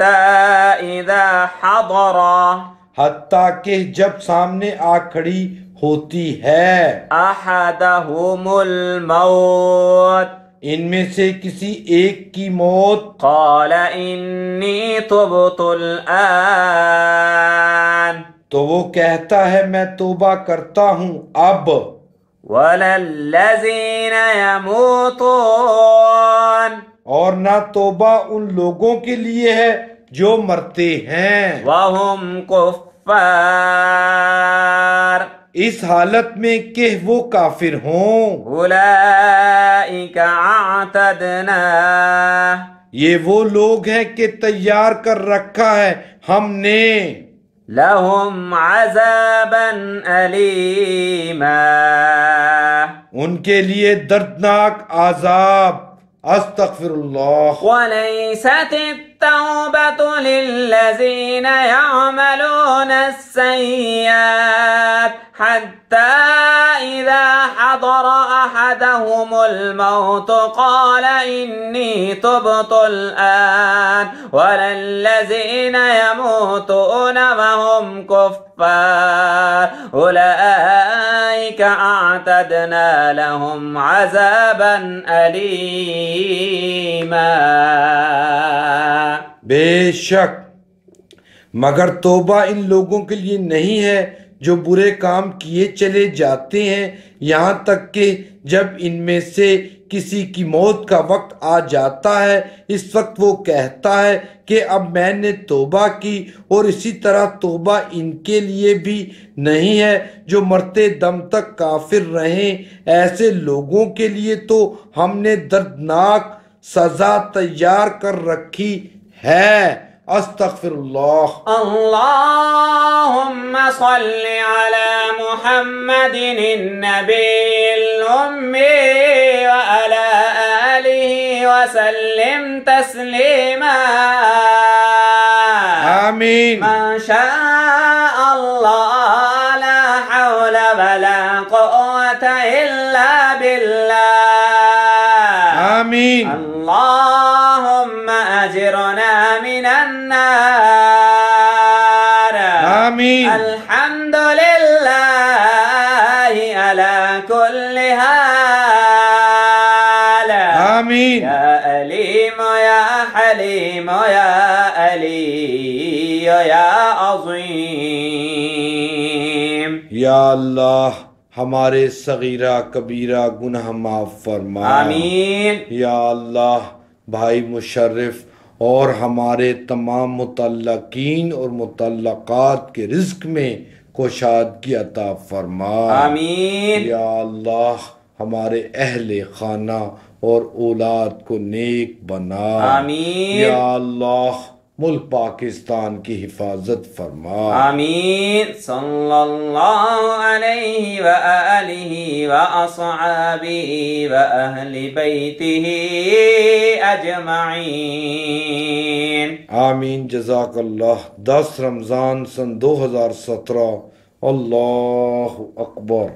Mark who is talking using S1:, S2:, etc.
S1: اذا حضر حتیٰ کہ جب سامنے آ کھڑی
S2: ہوتی ہے احدہم الموت ان میں سے کسی ایک کی موت قال انی تبت الان تو وہ کہتا ہے میں توبہ کرتا ہوں اب وَلَلَّذِينَ يَمُوتُونَ توبہ ان لوگوں کے لیے ہے جو مرتے ہیں وَهُمْ اس حالت میں کہ وہ کافر ہوں یہ وہ لوگ ہیں کہ تیار کر رکھا ہے ہم نے لَهُمْ عَزَابًا
S1: علیم ان کے لیے دردناک عذاب أستغفر الله
S2: وليست التوبة للذين يعملون السيئات حتى إذا حضر أحدهم الموت قال إني تبت الآن ولا الذين يموتون وهم كفار أولئك أعتدنا لهم عذابا
S1: أليما بشك مگر توبہ ان لوگوں کے لیے نہیں ہے جو برے کام کیے چلے جاتے ہیں یہاں تک کہ جب ان میں سے کسی کی موت کا وقت آ جاتا ہے اس وقت وہ کہتا ہے کہ اب میں نے توبہ کی اور اسی طرح توبہ ان کے لیے بھی نہیں ہے جو مرتے دم تک کافر رہیں ایسے لوگوں کے لیے تو ہم نے دردناک سزا تیار کر رکھی ہے أستغفر الله اللهم صل على
S2: محمد النبي الأمي وعلى آله وسلم تسليما آمين ما شاء الله لا حول ولا قوة إلا بالله
S1: آمين الله
S2: أجرنا من النار آمين الحمد لله على كل حال آمين يا أليم يا حليم يا ألي يا عظيم
S1: يا الله ہمارے صغیرہ کبیرہ گناہ معاف فرما آمین یا اللہ بھائی مشرف اور ہمارے تمام متعلقین اور متعلقات کے رزق میں کوشادگی عطا فرما آمین یا اللہ ہمارے اہل خانہ اور اولاد کو نیک بنا آمین یا اللہ ملک پاکستان کی حفاظت فرما
S2: آمین صلی اللہ علیہ وآلہ و علی بیتہ اجمعین
S1: آمین جزاک اللہ دس رمضان سن دو ہزار سترہ اللہ
S2: اکبر